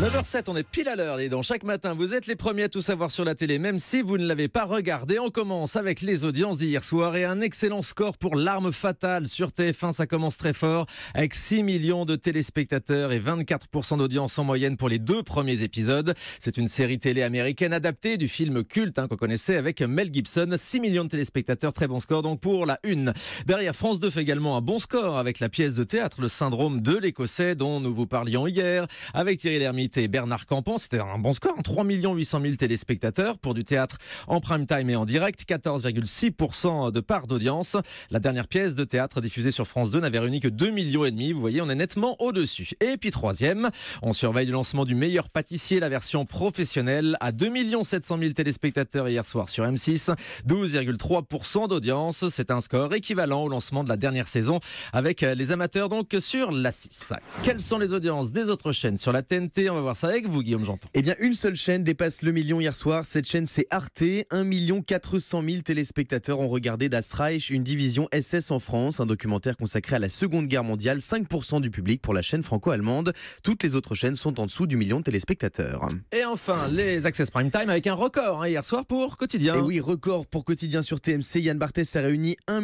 9h07, on est pile à l'heure, et dans chaque matin, vous êtes les premiers à tout savoir sur la télé, même si vous ne l'avez pas regardé. On commence avec les audiences d'hier soir et un excellent score pour L'arme fatale sur TF1. Ça commence très fort avec 6 millions de téléspectateurs et 24% d'audience en moyenne pour les deux premiers épisodes. C'est une série télé américaine adaptée du film culte hein, qu'on connaissait avec Mel Gibson. 6 millions de téléspectateurs, très bon score donc pour la une. Derrière, France 2 fait également un bon score avec la pièce de théâtre Le syndrome de l'écossais dont nous vous parlions hier avec Thierry Lhermitte Bernard Campan. C'était un bon score, 3 800 000 téléspectateurs pour du théâtre en prime time et en direct, 14,6% de part d'audience. La dernière pièce de théâtre diffusée sur France 2 n'avait réuni que 2 millions et demi. Vous voyez, on est nettement au-dessus. Et puis troisième, on surveille le lancement du meilleur pâtissier, la version professionnelle, à 2 700 000 téléspectateurs hier soir sur M6, 12,3% d'audience. C'est un score équivalent au lancement de la dernière saison avec euh, les amateurs donc sur la 6. Quelles sont les audiences des autres chaînes sur la TNT voir ça avec vous, Guillaume Janton. Et eh bien, une seule chaîne dépasse le million hier soir. Cette chaîne, c'est Arte. 1 400 000 téléspectateurs ont regardé Das Reich, une division SS en France, un documentaire consacré à la Seconde Guerre mondiale. 5% du public pour la chaîne franco-allemande. Toutes les autres chaînes sont en dessous du million de téléspectateurs. Et enfin, les Access Prime Time avec un record hein, hier soir pour Quotidien. Et eh oui, record pour Quotidien sur TMC. Yann Barthès a réuni 1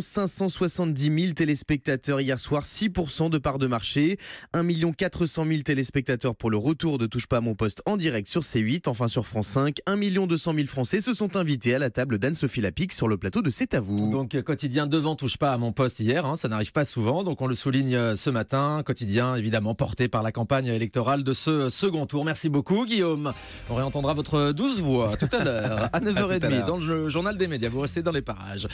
570 000 téléspectateurs hier soir, 6% de part de marché. 1 400 000 téléspectateurs pour le retour de Touche pas à mon poste en direct sur C8, enfin sur France 5. 1 200 000 Français se sont invités à la table d'Anne-Sophie Lapique sur le plateau de C'est à vous. Donc, euh, quotidien devant Touche pas à mon poste hier, hein, ça n'arrive pas souvent, donc on le souligne euh, ce matin. Quotidien évidemment porté par la campagne électorale de ce euh, second tour. Merci beaucoup, Guillaume. On réentendra votre douce voix tout à l'heure à 9h30 dans le journal des médias. Vous restez dans les parages.